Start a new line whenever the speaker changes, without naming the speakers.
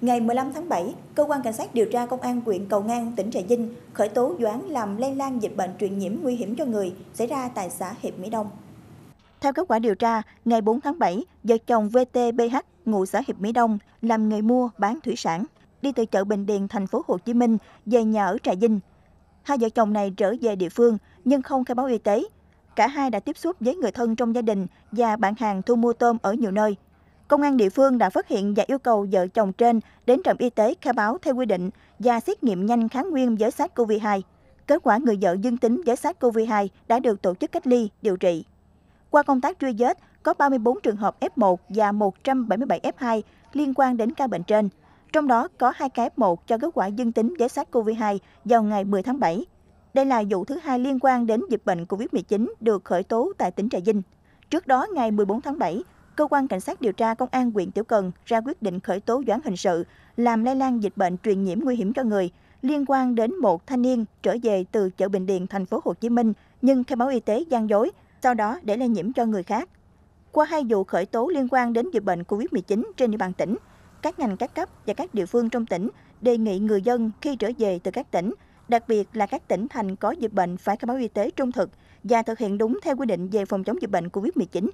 Ngày 15 tháng 7, Cơ quan Cảnh sát điều tra Công an huyện Cầu Ngang, tỉnh Trà Vinh khởi tố vụ án làm lây lan dịch bệnh truyền nhiễm nguy hiểm cho người xảy ra tại xã Hiệp Mỹ Đông. Theo kết quả điều tra, ngày 4 tháng 7, vợ chồng VTBH ngụ xã Hiệp Mỹ Đông làm nghề mua bán thủy sản, đi từ chợ Bình Điền, thành phố Hồ Chí Minh về nhà ở Trà Vinh. Hai vợ chồng này trở về địa phương nhưng không khai báo y tế. Cả hai đã tiếp xúc với người thân trong gia đình và bạn hàng thu mua tôm ở nhiều nơi. Công an địa phương đã phát hiện và yêu cầu vợ chồng trên đến trạm y tế khai báo theo quy định và xét nghiệm nhanh kháng nguyên với SARS-CoV-2. Kết quả người vợ dương tính với SARS-CoV-2 đã được tổ chức cách ly, điều trị. Qua công tác truy vết, có 34 trường hợp F1 và 177 F2 liên quan đến ca bệnh trên. Trong đó có 2 ca F1 cho kết quả dương tính với SARS-CoV-2 vào ngày 10 tháng 7. Đây là vụ thứ hai liên quan đến dịch bệnh COVID-19 được khởi tố tại tỉnh Trà Vinh. Trước đó, ngày 14 tháng 7, cơ quan cảnh sát điều tra công an huyện Tiểu Cần ra quyết định khởi tố vụ hình sự làm lây lan dịch bệnh truyền nhiễm nguy hiểm cho người liên quan đến một thanh niên trở về từ chợ Bình Điền, thành phố Hồ Chí Minh nhưng khai báo y tế gian dối, sau đó để lây nhiễm cho người khác. Qua hai vụ khởi tố liên quan đến dịch bệnh COVID-19 trên địa bàn tỉnh, các ngành các cấp và các địa phương trong tỉnh đề nghị người dân khi trở về từ các tỉnh, đặc biệt là các tỉnh thành có dịch bệnh phải khai báo y tế trung thực và thực hiện đúng theo quy định về phòng chống dịch bệnh COVID-19.